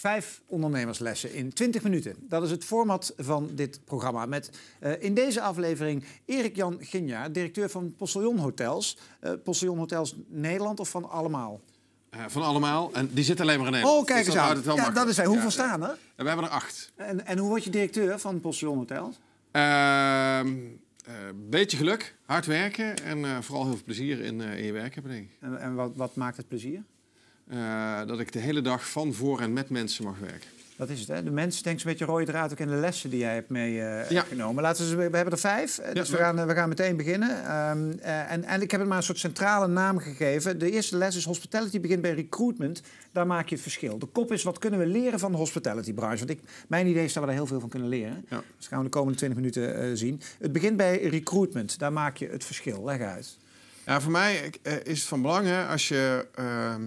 Vijf ondernemerslessen in 20 minuten. Dat is het format van dit programma. Met eh, in deze aflevering Erik-Jan Ginja, directeur van Postillon Hotels. Uh, Postillon Hotels Nederland of van allemaal? Eh, van allemaal. En die zit alleen maar in Nederland. Oh, kijk dus eens aan. Ja, dat is hij. Hoeveel staan er? We hebben er acht. En, en hoe word je directeur van Postillon Hotels? Ehm, beetje geluk, hard werken en vooral heel veel plezier in, in je werk hebben, ik. En, en wat, wat maakt het plezier? Eh, dat ik de hele dag van, voor en met mensen mag werken. Dat is het, hè? De mensen denkt een beetje rode draad ook in de lessen die jij hebt meegenomen. Eh, Laten we, we hebben er vijf, eh, dus we, gaan, we gaan meteen beginnen. Ehm, en, en ik heb het maar een soort centrale naam gegeven. De eerste les is hospitality begint bij recruitment. Daar maak je het verschil. De kop is, wat kunnen we leren van de hospitality-branche? Want ik, mijn idee is dat we daar heel veel van kunnen leren. Ja. Dus gaan we de komende 20 minuten zien. Het begint bij recruitment. Daar maak je het verschil. Leg uit. Ja, voor mij is het van belang hè, als je... Ehm,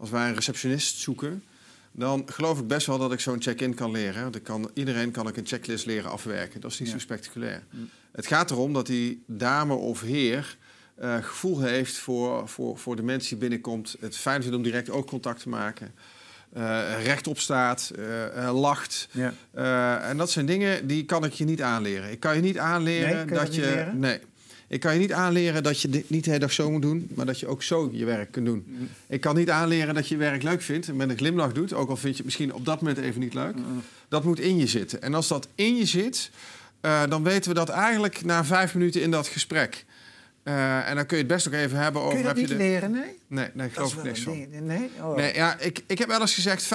als wij een receptionist zoeken, dan geloof ik best wel dat ik zo'n check-in kan leren. kan, iedereen kan ik een checklist leren afwerken. Dat is niet zo spectaculair. Mm. Het gaat erom dat die dame of heer eh, gevoel heeft voor, voor, voor de mensen die binnenkomt. Het fijn vindt om direct ook contact te maken. Uh, eh, rechtop staat, eh, lacht. en dat zijn dingen die kan ik je niet aanleren. Ik kan je niet aanleren nee, dat je. Nee, ik kan je niet aanleren dat je dit niet de hele dag zo moet doen, maar dat je ook zo je werk kunt doen. Mm. Ik kan niet aanleren dat je je werk leuk vindt en met een glimlach doet, ook al vind je het misschien op dat moment even niet leuk. Mm. Dat moet in je zitten. En als dat in je zit, eh, dan weten we dat eigenlijk na vijf minuten in dat gesprek. Eh, en dan kun je het best ook even hebben over... Kun je dat heb niet je leren, nee? Nee, ik geloof ik niks van. Nee, nee? Oh. nee ja, ik, ik heb wel eens gezegd, 95%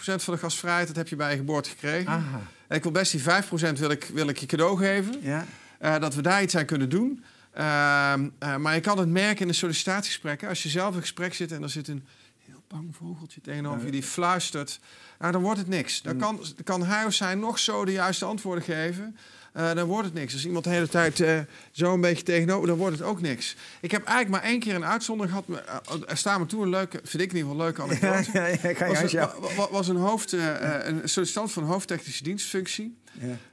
van de gastvrijheid, dat heb je bij je geboorte gekregen. En ik wil best die 5% wil ik, wil ik je cadeau geven. Ja. Eh, dat we daar iets aan kunnen doen. Ehm, eh, maar je kan het merken in de sollicitatiegesprekken. Als je zelf in gesprek zit en er zit een heel bang vogeltje tegenover je die fluistert, nou, dan wordt het niks. Dan mm. kan, kan hij of zij nog zo de juiste antwoorden geven. Eh, dan wordt het niks. Als iemand de hele tijd uh, zo een beetje tegenover, dan wordt het ook niks. Ik heb eigenlijk maar één keer een uitzondering gehad. Eh, oh, er staan me toe een leuke, vind ik in ieder geval leuke anekdote. Ja, ja, ja, was, was, was een, hoofd, een sollicitant van een hoofdtechnische dienstfunctie.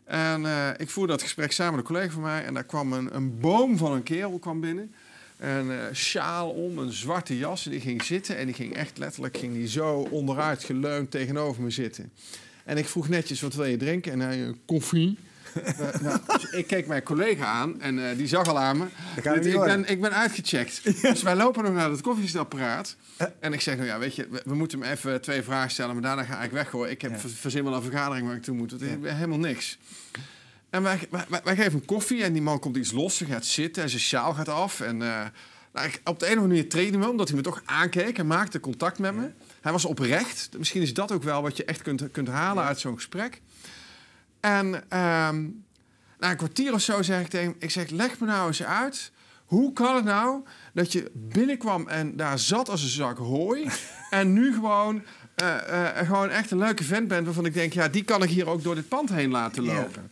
En ik voerde dat gesprek samen met een collega van mij. En daar kwam een, een boom van een kerel kwam binnen een uh, sjaal om, een zwarte jas. En die ging zitten en die ging echt letterlijk ging die zo onderuit geleund tegenover me zitten. En ik vroeg netjes, wat wil je drinken? En hij, koffie. Eh, nou, ik keek mijn collega aan en eh, die zag al aan me. Dus ik, ben, ik ben uitgecheckt. Dus wij lopen nog naar het koffiezetapparaat. Eh. En ik zeg, nou ja, weet je, we, moeten hem even twee vragen stellen. Maar daarna ga ik weg hoor. Ik heb ja. verzin wel een vergadering waar ik toe moet. Het is helemaal niks. En wij, wij, wij, geven hem koffie en die man komt iets los. Ze gaat zitten en zijn sjaal gaat af. En nou, ik, op de ene manier trainde me omdat hij me toch aankeek en maakte contact met me. Hij was oprecht. Misschien is dat ook wel wat je echt kunt, kunt halen uit zo'n gesprek. En ehm, na een kwartier of zo zeg ik tegen hem... Ik zeg, leg me nou eens uit... Hoe kan het nou dat je binnenkwam en daar zat als een zak hooi... en nu gewoon, eh, eh, gewoon echt een leuke vent bent... waarvan ik denk, ja, die kan ik hier ook door dit pand heen laten lopen.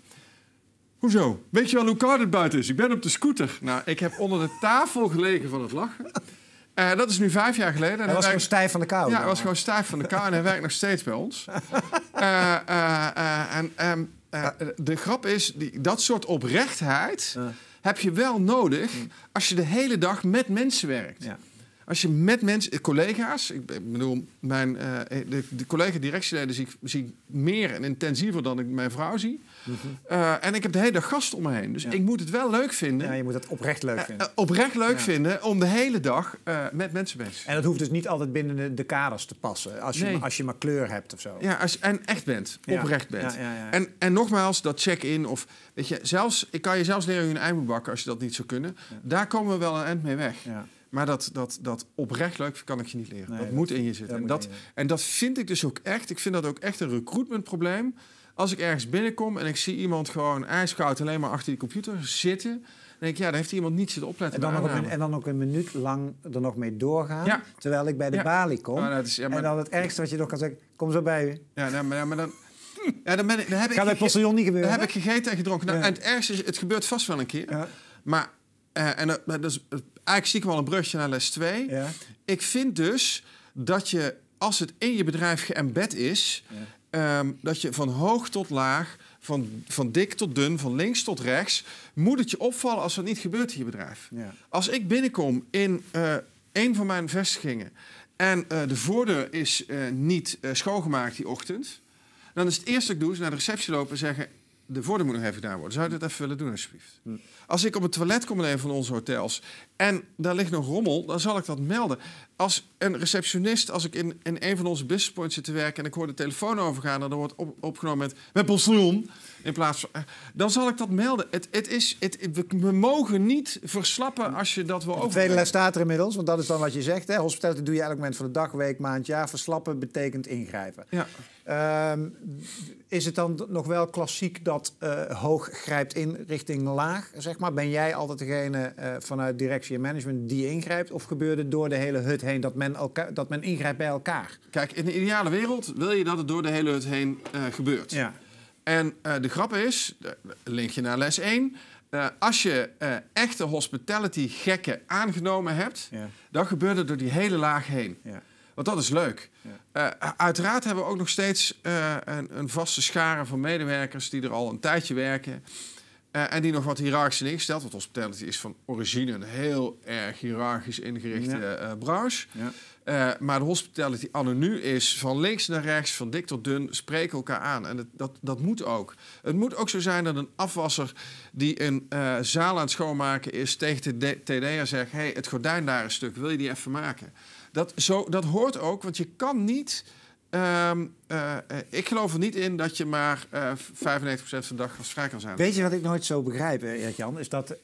Hoezo? Weet je wel hoe koud het buiten is? Ik ben op de scooter. Nou, ik heb onder de tafel gelegen van het lachen. Eh, dat is nu vijf jaar geleden. hij was gewoon stijf van de kou. Ja, hij was gewoon stijf van de kou en hij werkt nog steeds bij ons. Uh, en ehm, eh, de grap is, die, dat soort oprechtheid heb je wel nodig mm. als je de hele dag met mensen werkt. Als je met mensen, eh, collega's, ik bedoel, mijn, eh, eh, de, de collega-directieleden zie, ik meer en intensiever dan ik mijn vrouw zie. Mhm. en ik heb de hele dag gast om me heen. Dus ik moet het wel leuk vinden. Ja, je moet het oprecht leuk vinden. oprecht leuk vinden om de hele dag met mensen bezig te En dat hoeft dus niet altijd binnen de, kaders te passen. Als je, als je maar kleur hebt of zo. Ja, als, en echt bent. Oprecht bent. En, en nogmaals, dat check-in of weet je, zelfs, ik kan je zelfs leren hun ei bakken als je dat niet zou kunnen. Daar komen we wel een eind mee weg. Ja. Maar dat, dat, dat oprecht leuk kan ik je niet leren. dat, moet in je zitten. en, dat, en dat vind ik dus ook echt. Ik vind dat ook echt een recruitmentprobleem. Als ik ergens binnenkom en ik zie iemand gewoon ijskoud alleen maar achter die computer zitten. Dan denk ik, ja, daar heeft iemand niet zitten opletten. En dan, ook een, dan ook een minuut lang er nog mee doorgaan. Terwijl ik bij de balie kom. Nou, en dan het ergste wat je nog kan zeggen, kom zo bij u. Ja, nou, maar, maar dan... Ja, dan, ik, dan heb kan ik bij het niet gebeuren. Dan heb ik gegeten en gedronken. Nou, en het ergste is, het gebeurt vast wel een keer. Maar eh, en dat, is eh, eigenlijk zie ik wel een brugje naar les 2. Ja. Ik vind dus dat je, als het in je bedrijf geëmbed is, ehm, dat je van hoog tot laag, van, van dik tot dun, van links tot rechts, moet het je opvallen als dat niet gebeurt in je bedrijf. Ja. Als ik binnenkom in eh, een van mijn vestigingen en de voordeur is niet schoongemaakt die ochtend, dan is het eerste wat ik doe, is naar de receptie lopen en zeggen: de voordeur moet nog even daar worden. Zou je dat even willen doen, alsjeblieft? Hm. Als ik op het toilet kom in een van onze hotels en daar ligt nog rommel, dan zal ik dat melden. Als een receptionist, als ik in, in een van onze business points zit te werken en ik hoor de telefoon overgaan en er wordt opgenomen met, met in plaats van. Eh, dan zal ik dat melden. Het, het is, het, we mogen niet verslappen als je dat wil over. De staat er inmiddels, want dat is dan wat je zegt. Hè? Hospitality doe je elk moment van de dag, week, maand, jaar. Verslappen betekent ingrijpen. Ja. Ehm, is het dan nog wel klassiek dat eh, hoog grijpt in richting laag? Zeg maar? maar. Ben jij altijd degene eh, vanuit directie en management die ingrijpt? Of gebeurde het door de hele hut heen dat men, dat men ingrijpt bij elkaar? Kijk, in de ideale wereld wil je dat het door de hele hut heen eh, gebeurt. Ja. En eh, de grap is, linkje naar les 1... als je echte hospitality-gekken aangenomen hebt... dan gebeurt het door die hele laag heen. Ja. Want dat is leuk. Ja. uiteraard hebben we ook nog steeds een, een, vaste schare van medewerkers die er al een tijdje werken. Eh, en die nog wat hiërarchisch ingesteld. Want hospitality is van origine een heel erg hiërarchisch ingerichte eh, branche. Ja. Eh, maar de hospitality anonu is van links naar rechts, van dik tot dun, spreken elkaar aan. En dat, dat moet ook. Het moet ook zo zijn dat een afwasser die een zaal aan het schoonmaken is... tegen de TDA zegt, hey, het gordijn daar een stuk, wil je die even maken? Dat, zo, dat hoort ook, want je kan niet Ehm, eh, ik geloof er niet in dat je maar uh, eh, 95% van de dag vrij kan zijn. Weet je wat ik nooit zo begrijp, eh, jan Is dat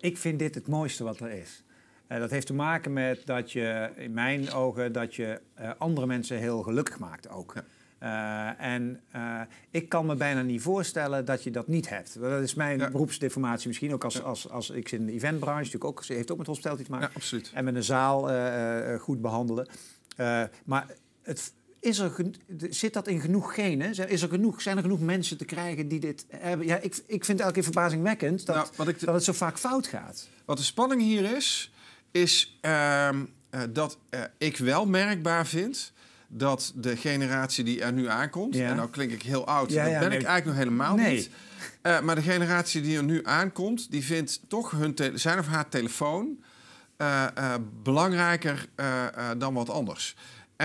ik vind dit het mooiste wat er is. dat heeft te maken met dat je, in mijn ogen, dat je andere mensen heel gelukkig maakt ook. Ja. en ik kan me bijna niet voorstellen dat je dat niet hebt. Dat is mijn beroepsdeformatie misschien ook. Als, als, als, ik zit in de eventbranche, natuurlijk ook, heeft ook met hospitality te maken. absoluut. En met een zaal goed behandelen. maar het, is er, zit dat in genoeg genen? Zijn, is er genoeg, zijn er genoeg mensen te krijgen die dit hebben? Ja, ik, ik vind het elke keer verbazingwekkend dat, nou, dat het zo vaak fout gaat. Wat de spanning hier is, is ehm, eh, dat eh, ik wel merkbaar vind dat de generatie die er nu aankomt... en nou klink ik heel oud, dat ben ik eigenlijk nog helemaal niet... Eh, maar de generatie die er nu aankomt, die vindt toch hun zijn of haar telefoon belangrijker dan wat anders.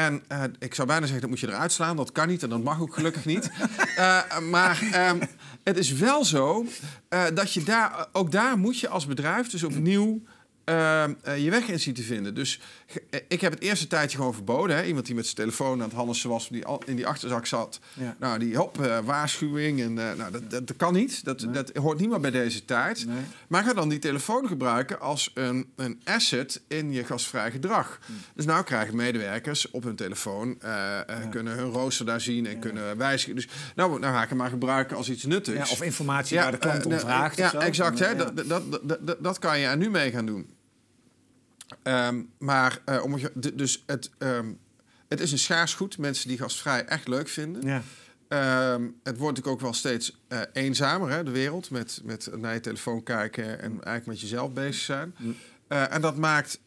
En eh, ik zou bijna zeggen, dat moet je eruit slaan. Dat kan niet en dat mag ook gelukkig niet. Eh, maar ehm, het is wel zo eh, dat je daar, ook daar moet je als bedrijf dus opnieuw Ehm, eh, je weg in zien te vinden. Dus eh, ik heb het eerste tijdje gewoon verboden. Hè? Iemand die met zijn telefoon aan het handelsen was, die al in die achterzak zat. Nou, die hop, eh, waarschuwing. En, nou, dat, dat, kan niet. Dat, dat hoort niet meer bij deze tijd. Maar ga dan die telefoon gebruiken als een, een asset in je gasvrij gedrag. Hm. Dus nou krijgen medewerkers op hun telefoon, kunnen hun rooster daar zien en kunnen wijzigen. Dus nou, nou ga ik hem maar gebruiken als iets nuttigs. of informatie waar de klant om vraagt. Ja, exact. Dat, dat kan je er nu mee gaan doen. Ehm, maar uh, eh, om, dus het, ehm, het is een schaars goed. Mensen die gastvrij echt leuk vinden. Ja. Ehm, het wordt natuurlijk ook wel steeds eh, eenzamer, hè, de wereld. Met, met naar je telefoon kijken en eigenlijk met jezelf bezig zijn. Mm. Eh, en dat maakt,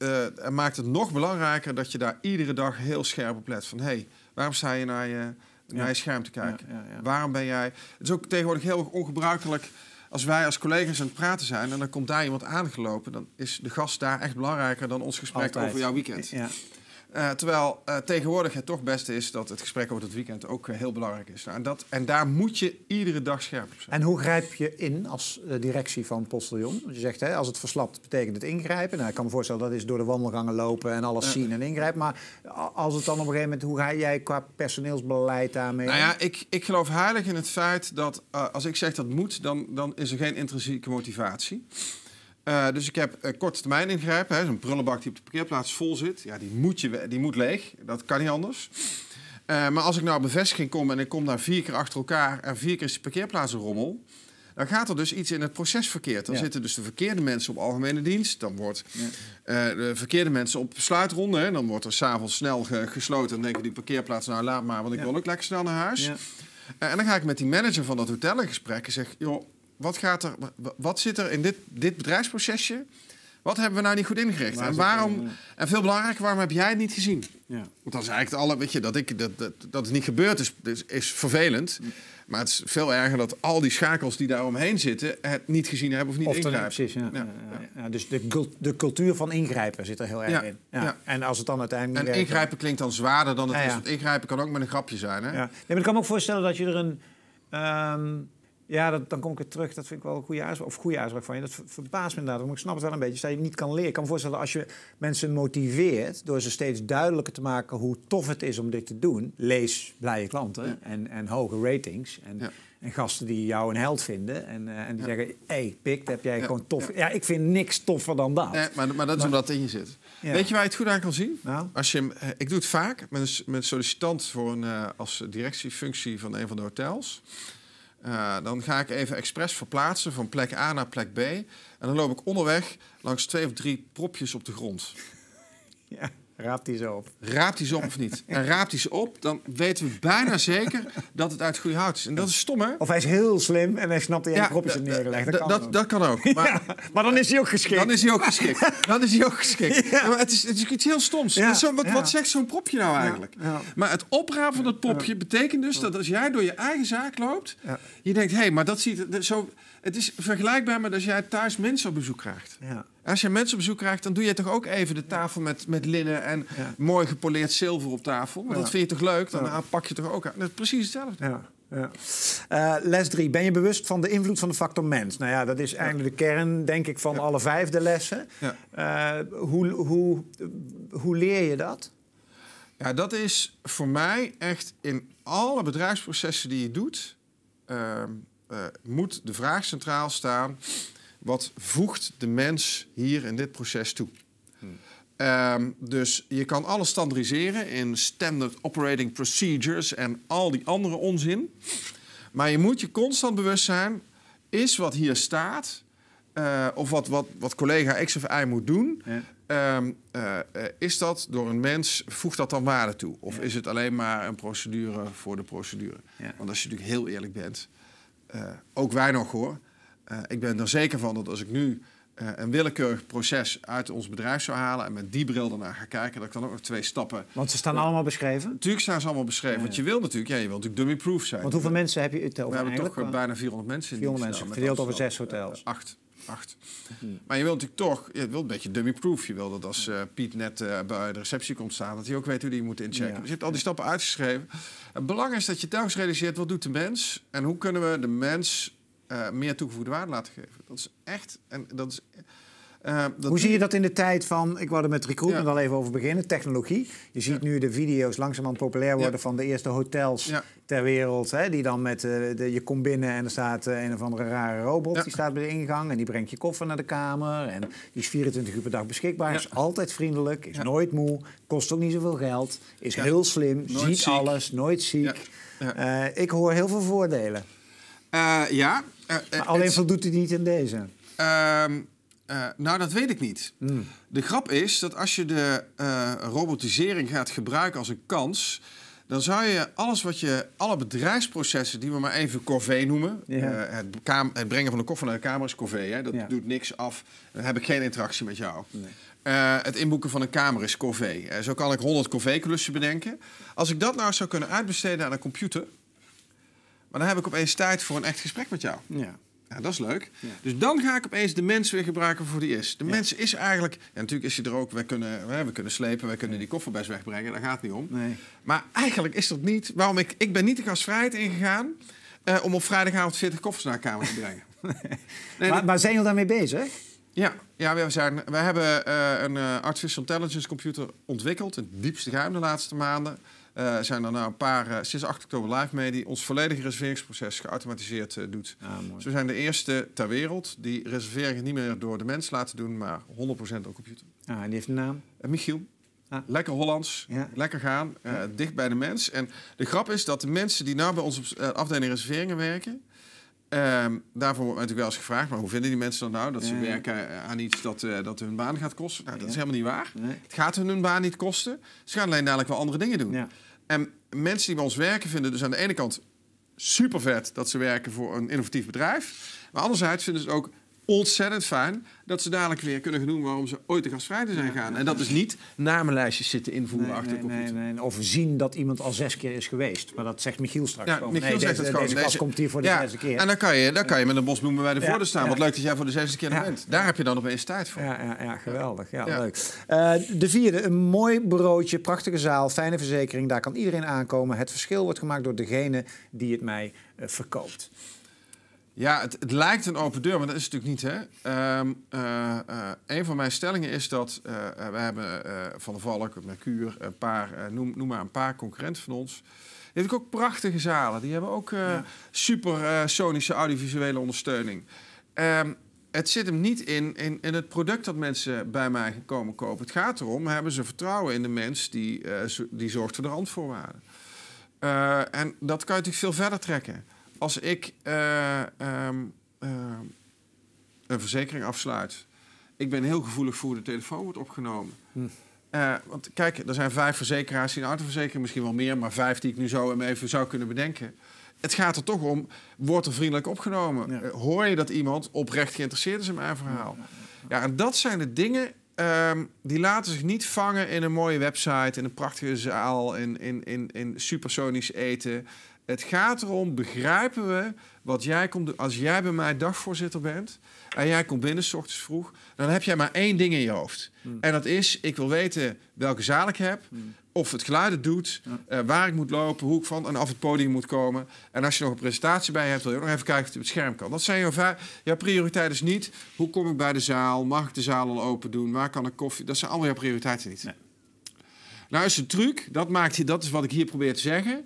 maakt het nog belangrijker dat je daar iedere dag heel scherp op let. Van, hé, hey, waarom sta je naar je, naar je scherm te kijken? waarom ben jij... Het is ook tegenwoordig heel ongebruikelijk als wij als collega's aan het praten zijn en dan komt daar iemand aangelopen, dan is de gast daar echt belangrijker dan ons gesprek over jouw weekend. Eh, terwijl uh, tegenwoordig het toch beste is dat het gesprek over het weekend ook eh, heel belangrijk is. Nou, en, dat, en daar moet je iedere dag scherp op zijn. En hoe grijp je in als directie van Postillon? je zegt, hè, als het verslapt, betekent het ingrijpen. Nou, ik kan me voorstellen dat is door de wandelgangen lopen en alles zien en ingrijpen. Maar als het dan op een gegeven moment, hoe ga jij qua personeelsbeleid daarmee? Nou ja, ik, ik geloof heilig in het feit dat als ik zeg dat moet, dan, dan is er geen intrinsieke motivatie. Eh, dus ik heb uh, korte termijn ingrijpen. Zo'n prullenbak die op de parkeerplaats vol zit. Ja, die moet, je, die moet leeg. Dat kan niet anders. Eh, maar als ik nou op bevestiging kom en ik kom daar vier keer achter elkaar... en vier keer is de parkeerplaats een rommel... Dan gaat er dus iets in het proces verkeerd. Dan zitten dus de verkeerde mensen op algemene dienst. Dan wordt de verkeerde mensen op besluitronde. Hè. Dan wordt er s'avonds snel gesloten. Dan denken die parkeerplaats, nou laat maar, want ik wil ook lekker snel naar huis. en dan ga ik met die manager van dat hotel in gesprek en zeg... joh, wat, gaat er, wat zit er in dit, dit bedrijfsprocesje? Wat hebben we nou niet goed ingericht? en waarom, eh, en veel belangrijker, waarom heb jij het niet gezien? Ja. Want dat is eigenlijk het alle, weet je, dat, ik, dat, dat, dat het niet gebeurd is, is, dus is vervelend. Maar het is veel erger dat al die schakels die daar omheen zitten het niet gezien hebben of niet of ingrijpen. Precies, ja. Ja, dus de, de, cultuur van ingrijpen zit er heel erg in. En als het dan uiteindelijk. En ingrijpen klinkt dan zwaarder dan het is. Want ingrijpen kan ook met een grapje zijn. Hè? Ja. Nee, maar ik kan me ook voorstellen dat je er een. Ehm, ja, dan kom ik weer terug. Dat vind ik wel een goede uitspraak. Of goede uitspraak van je. Dat verbaast me inderdaad. ik snap het wel een beetje. Dat je niet kan leren. Ik kan me voorstellen als je mensen motiveert... door ze steeds duidelijker te maken hoe tof het is om dit te doen. Lees blije klanten en, en hoge ratings. En, en, gasten die jou een held vinden. En, eh, en die zeggen, hey, pik, heb jij gewoon tof... Ja. ik vind niks toffer dan dat. maar, maar dat is omdat het in je zit. Weet je waar je het goed aan kan zien? Nou? Als je, eh, ik doe het vaak met een, sollicitant voor een, eh, als directiefunctie van een van de hotels... Eh, dan ga ik even expres verplaatsen van plek A naar plek B. En dan loop ik onderweg langs twee of drie propjes op de grond. Ja. Raapt hij ze op? Raapt hij ze op of niet? en raapt hij ze op, dan weten we bijna zeker dat het uit goede hout is. En dat is stom, hè? Of hij is heel slim en hij snapt die propjes in neergelegd. Dat kan, dat, dat kan ook. Maar, maar, dan is hij ook geschikt. Dan is hij ook geschikt. dan is hij ook geschikt. Maar het, is, het is iets heel stoms. wat, wat, zegt zo'n propje nou eigenlijk? Maar het oprapen van dat propje betekent dus dat als jij door je eigen zaak loopt... je denkt, hé, hey, maar dat ziet... Zo, het is vergelijkbaar met als jij thuis mensen op bezoek krijgt. Ja. Als je mensen op bezoek krijgt, dan doe je toch ook even de tafel met, met linnen en mooi gepoleerd zilver op tafel. Want dat vind je toch leuk? Dan pak je toch ook Dat is precies hetzelfde. Ja. Ja. Eh, les 3. Ben je bewust van de invloed van de factor mens? Nou ja, dat is eigenlijk de kern, denk ik, van alle vijf de lessen. Eh, hoe, hoe, hoe leer je dat? Ja, dat is voor mij echt in alle bedrijfsprocessen die je doet, ehm, eh, moet de vraag centraal staan wat voegt de mens hier in dit proces toe? Ehm, dus je kan alles standaardiseren in standard operating procedures en al die andere onzin. Maar je moet je constant bewust zijn, is wat hier staat, eh, of wat, wat, wat collega X of Y moet doen, ja. Ehm, eh, is dat door een mens, voegt dat dan waarde toe? Of is het alleen maar een procedure voor de procedure? Want als je natuurlijk heel eerlijk bent, eh, ook wij nog hoor, eh, ik ben er zeker van dat als ik nu eh, een willekeurig proces uit ons bedrijf zou halen en met die bril ernaar ga kijken, dat ik dan ook nog twee stappen. Want ze staan allemaal beschreven? Tuurlijk staan ze allemaal beschreven. Want je wil natuurlijk, ja, je wilt natuurlijk dummy-proof zijn. Want hoeveel mensen heb je het eh, over? We hebben toch bijna 400 mensen in 400 mensen, verdeeld over zes hotels. acht. Acht. Maar je wilt natuurlijk toch, je wilt een beetje dummy-proof. Je wilt dat als Piet net bij de receptie komt staan, dat hij ook weet hoe die moet inchecken. Ja. Dus je hebt al die stappen uitgeschreven. Het belang is dat je telkens realiseert, wat doet de mens? En hoe kunnen we de mens eh, meer toegevoegde waarde laten geven. Dat is echt. En dat is, eh, dat Hoe zie je dat in de tijd van, ik wou er met recruitment al even over beginnen, technologie. Je ziet nu de video's langzamerhand populair worden van de eerste hotels ter wereld. Hè, die dan met, eh, de, je komt binnen en er staat een of andere rare robot, die staat bij de ingang en die brengt je koffer naar de kamer. En die is 24 uur per dag beschikbaar, is altijd vriendelijk, is nooit moe, kost ook niet zoveel geld, is heel slim, ziet alles, nooit ziek. ik hoor heel veel voordelen. ja, eh, eh, alleen voldoet hij niet in deze. Ehm, eh, nou, dat weet ik niet. Hmm. De grap is dat als je de robotisering gaat gebruiken als een kans, dan zou je alles wat je, alle bedrijfsprocessen die we maar even corvée noemen, het, het, brengen van de koffer naar de kamer is corvée, hè? dat doet niks af, dan heb ik geen interactie met jou. Nee. het inboeken van een kamer is corvée. zo kan ik 100 corvée-klussen bedenken. Als ik dat nou zou kunnen uitbesteden aan een computer, maar dan heb ik opeens tijd voor een echt gesprek met jou. Ja. Ja, dat is leuk. Dus dan ga ik opeens de mens weer gebruiken voor die is. De mens is eigenlijk... En natuurlijk is hij er ook. We kunnen, we kunnen slepen, we kunnen die kofferbest wegbrengen. Daar gaat het niet om. Nee. Maar eigenlijk is dat niet... Waarom ik, ik ben niet de gastvrijheid ingegaan... Eh, om op vrijdagavond 40 koffers naar de kamer te brengen. nee, maar, maar zijn jullie daarmee bezig? Ja, ja we, zijn, we hebben eh, een eh, artificial intelligence computer ontwikkeld. Het diepste geheim de laatste maanden. Uh, zijn er nou een paar, eh, sinds 8 oktober live mee, die ons volledige reserveringsproces geautomatiseerd eh, doet. Ah, dus we zijn de eerste ter wereld die reserveringen niet meer door de mens laten doen, maar 100% door computer. Ah, en die heeft een naam? Michiel. Ah. Lekker Hollands, lekker gaan, dicht bij de mens. En de grap is dat de mensen die nou bij ons op afdeling reserveringen werken, ehm, daarvoor wordt natuurlijk wel eens gevraagd, maar hoe vinden die mensen dat nou? Dat ze werken aan iets dat, dat hun baan gaat kosten. Nou, dat is helemaal niet waar. Het gaat hun baan niet kosten. Ze gaan alleen dadelijk wel andere dingen doen. En mensen die bij ons werken vinden dus aan de ene kant super vet dat ze werken voor een innovatief bedrijf. Maar anderzijds vinden ze het ook ontzettend fijn dat ze dadelijk weer kunnen genoemen waarom ze ooit de gastvrij te zijn gaan. En dat is niet namenlijstjes zitten invoeren achter de computer. Nee, nee, of zien dat iemand al zes keer is geweest. Maar dat zegt Michiel straks. Ja, Michiel nee, zegt het gewoon. Deze, deze komt hier voor de zesde keer. En dan kan je, dan kan je met een bos bloemen bij de voordeur staan. Wat leuk dat jij voor de zesde keer bent. Daar heb je dan opeens tijd voor. Ja, ja, geweldig. Ja, leuk. Eh, de vierde, een mooi bureautje, prachtige zaal, fijne verzekering. Daar kan iedereen aankomen. Het verschil wordt gemaakt door degene die het mij eh, verkoopt. Ja, het, het, lijkt een open deur, maar dat is het natuurlijk niet. Hè? Ehm, eh, eh, een van mijn stellingen is dat eh, we hebben Van de Valk, Mercure, een paar, noem, noem, maar een paar concurrenten van ons. Die hebben ook prachtige zalen. Die hebben ook ja. super sonische audiovisuele ondersteuning. Ehm, het zit hem niet in, in, het product dat mensen bij mij komen kopen. Het gaat erom, hebben ze vertrouwen in de mens die, die zorgt voor de randvoorwaarden. en dat kan je natuurlijk veel verder trekken als ik eh, ehm, ehm, een verzekering afsluit, ik ben heel gevoelig voor de telefoon wordt opgenomen. Hm. Eh, want kijk, er zijn vijf verzekeraars die een autoverzekering, misschien wel meer, maar vijf die ik nu zo even zou kunnen bedenken. Het gaat er toch om, wordt er vriendelijk opgenomen? Eh, hoor je dat iemand oprecht geïnteresseerd is in mijn verhaal? Ja, en dat zijn de dingen ehm, die laten zich niet vangen in een mooie website, in een prachtige zaal, in, in, in, in supersonisch eten. Het gaat erom, begrijpen we wat jij komt Als jij bij mij dagvoorzitter bent en jij komt binnen s ochtends vroeg, dan heb jij maar één ding in je hoofd. Hmm. En dat is, ik wil weten welke zaal ik heb, hmm. of het geluid het doet, eh, waar ik moet lopen, hoe ik van en af het podium moet komen. En als je nog een presentatie bij hebt, wil je nog even kijken of het op het scherm kan. Dat zijn jouw, prioriteiten is niet. Hoe kom ik bij de zaal? Mag ik de zaal al open doen? Waar kan ik koffie? Dat zijn allemaal jouw prioriteiten niet. Nou is de truc, dat, maakt, dat is wat ik hier probeer te zeggen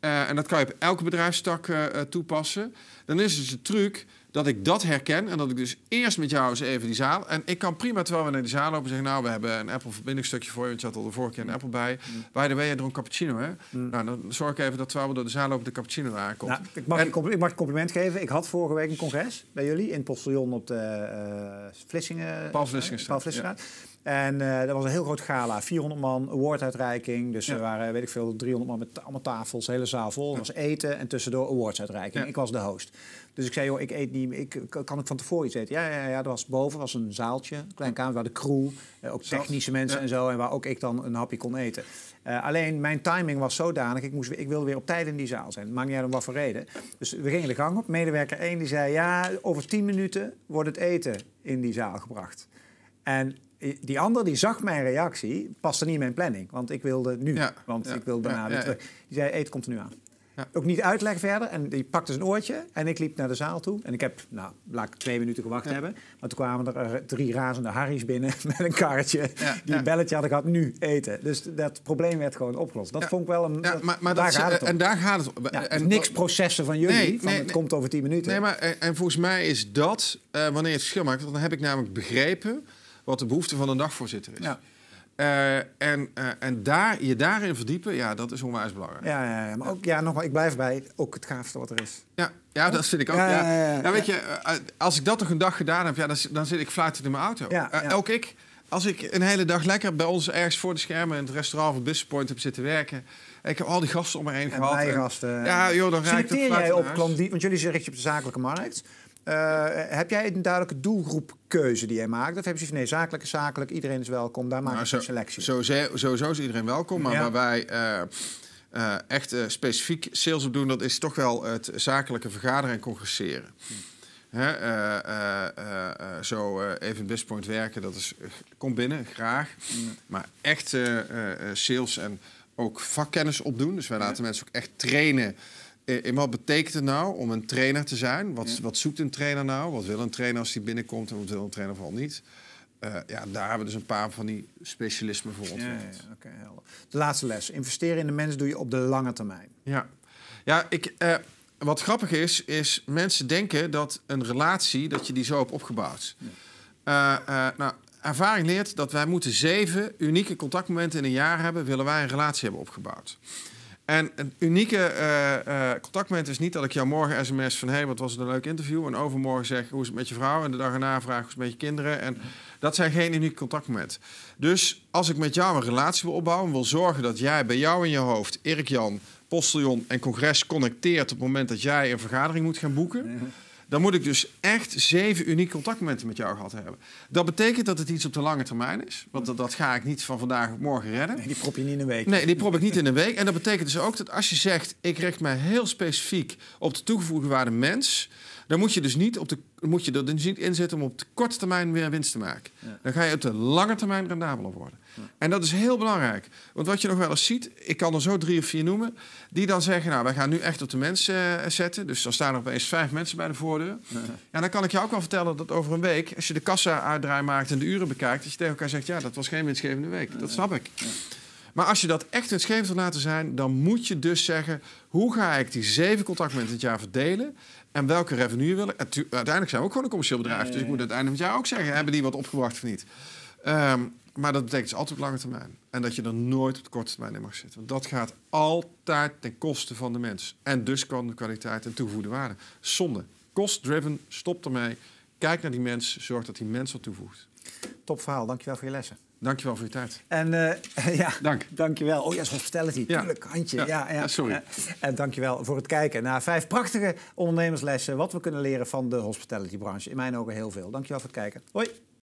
eh, en dat kan je op elke bedrijfstak eh, eh, toepassen. Dan is het dus een truc dat ik dat herken en dat ik dus eerst met jou eens even die zaal... En ik kan prima, terwijl we naar die zaal lopen, zeggen... nou, we hebben een apple verbindingstukje voor je, want je had al de vorige keer een Apple bij. Waar mm. de the way, jij een cappuccino, hè? Mm. Nou, dan zorg ik even dat terwijl we door de zaal lopen de cappuccino aankomt. Nou, ik, mag ik mag een compliment geven. Ik had vorige week een congres bij jullie in het postillon op de uh, Vlissingen... Paul en eh, dat was een heel groot gala. 400 man, awarduitreiking. Dus er waren, weet ik veel, 300 man met allemaal tafels, hele zaal vol. Er was eten en tussendoor awardsuitreiking. Ik was de host. Dus ik zei, joh, ik eet niet ik, Kan ik van tevoren iets eten? Ja, ja, ja. Er was boven was een zaaltje, een klein kamer, waar de crew, eh, ook technische mensen en zo. En waar ook ik dan een hapje kon eten. Eh, alleen mijn timing was zodanig, ik, moest, ik wilde weer op tijd in die zaal zijn. Mag niet uit om wat voor reden. Dus we gingen de gang op. Medewerker 1 die zei, ja, over 10 minuten wordt het eten in die zaal gebracht. En eh, die ander die zag mijn reactie, paste niet in mijn planning. Want ik wilde nu, want ik wilde daarna weer Die zei, eet komt nu aan. Ook niet uitleg verder. En die pakte zijn oortje en ik liep naar de zaal toe. En ik heb, nou, laat ik twee minuten gewacht hebben. Maar toen kwamen er eh, drie razende harries binnen met een karretje. die een belletje hadden gehad, nu eten. Dus dat probleem werd gewoon opgelost. Dat vond ik wel een... Ja, maar, maar daar dat, gaat het om. En daar gaat het om. en, niks processen van jullie, nee, van nee, het komt over tien minuten. Nee, maar en, volgens mij is dat, eh, wanneer het verschil maakt... dan heb ik namelijk begrepen wat de behoefte van een dagvoorzitter is. Ja. Eh, en eh, en daar, je daarin verdiepen, ja, dat is onwijs belangrijk. Ja, ja, ja. maar ook, ja, nogmaals, ik blijf bij ook het gaafste wat er is. Ja, ja dat vind ik ook. Ja, ja. Nou, weet je, eh, als ik dat nog een dag gedaan heb, ja, dan, dan zit ik fluitend in mijn auto. ook ik, als ik een hele dag lekker bij ons ergens voor de schermen in het restaurant van Point heb zitten werken. Ik heb al die gasten om me heen gehad. En, gasten. Ja, joh, dan raak ik jij op want jullie richten je op de zakelijke markt. Eh, heb jij een duidelijke doelgroepkeuze die jij maakt? Of heb je van nee, zakelijk is zakelijk, iedereen is welkom, daar maak je nou, een selectie. Sowieso, is iedereen welkom, maar ja. waar wij... Eh, eh, echt specifiek sales op doen, dat is toch wel het zakelijke vergaderen en congresseren. Hè? zo even best point werken, dat is, kom binnen, graag. Maar echt sales en ook vakkennis opdoen. Dus wij laten mensen ook echt trainen in wat betekent het nou om een trainer te zijn? Wat, wat, zoekt een trainer nou? Wat wil een trainer als die binnenkomt en wat wil een trainer vooral niet? Eh, ja, daar hebben we dus een paar van die specialismen voor ontwikkeld. de laatste les. Investeren in de mens doe je op de lange termijn. Ja, ja ik, eh, wat grappig is, is mensen denken dat een relatie, dat je die zo hebt opgebouwd. Ja. Eh, nou, ervaring leert dat wij moeten zeven unieke contactmomenten in een jaar hebben... willen wij een relatie hebben opgebouwd. En het unieke uh, uh, contactmoment is niet dat ik jou morgen sms van... hé, hey, wat was het een leuk interview. En overmorgen zeg, hoe is het met je vrouw? En de dag erna vraag, hoe is het met je kinderen? En dat zijn geen unieke contactmomenten. Dus als ik met jou een relatie wil opbouwen... wil zorgen dat jij bij jou in je hoofd, Erik Jan, Posteljon en Congres... connecteert op het moment dat jij een vergadering moet gaan boeken dan moet ik dus echt zeven unieke contactmomenten met jou gehad hebben. Dat betekent dat het iets op de lange termijn is. Want dat, ga ik niet van vandaag op morgen redden. Nee, die prop je niet in een week. Nee, die prop ik niet in een week. En dat betekent dus ook dat als je zegt... ik richt mij heel specifiek op de toegevoegde waarde mens... dan moet je, dus niet op de, moet je er dus niet inzetten om op de korte termijn weer winst te maken. Dan ga je op de lange termijn rendabeler worden. En dat is heel belangrijk. Want wat je nog wel eens ziet, ik kan er zo drie of vier noemen, die dan zeggen, nou, wij gaan nu echt op de mensen eh, zetten. Dus dan staan er opeens vijf mensen bij de voordeur. Ja. dan kan ik je ook wel vertellen dat over een week, als je de kassa uitdraai maakt en de uren bekijkt, dat je tegen elkaar zegt, ja, dat was geen winstgevende week. Dat snap ik. Maar als je dat echt winstgevend wil laten zijn, dan moet je dus zeggen: hoe ga ik die zeven contactmomenten het jaar verdelen? En welke revenue wil ik? Uiteindelijk zijn we ook gewoon een commercieel bedrijf. Dus ik moet uiteindelijk het jaar ook zeggen: hebben die wat opgebracht of niet? Ehm, maar dat betekent dus altijd op lange termijn. En dat je er nooit op de korte termijn in mag zitten. Want dat gaat altijd ten koste van de mens. En dus kan de kwaliteit en toegevoegde waarde. Zonde. Cost-driven, stop ermee. Kijk naar die mens, zorg dat die mens wat toevoegt. Top verhaal, dankjewel voor je lessen. Dankjewel voor je tijd. En eh, ja, Dank. dankjewel. Oh ja, hospitality, tuurlijk, handje. Ja. ja, ja. sorry. Eh, en dankjewel voor het kijken naar vijf prachtige ondernemerslessen... wat we kunnen leren van de hospitality branche. In mijn ogen heel veel. Dankjewel voor het kijken. Hoi.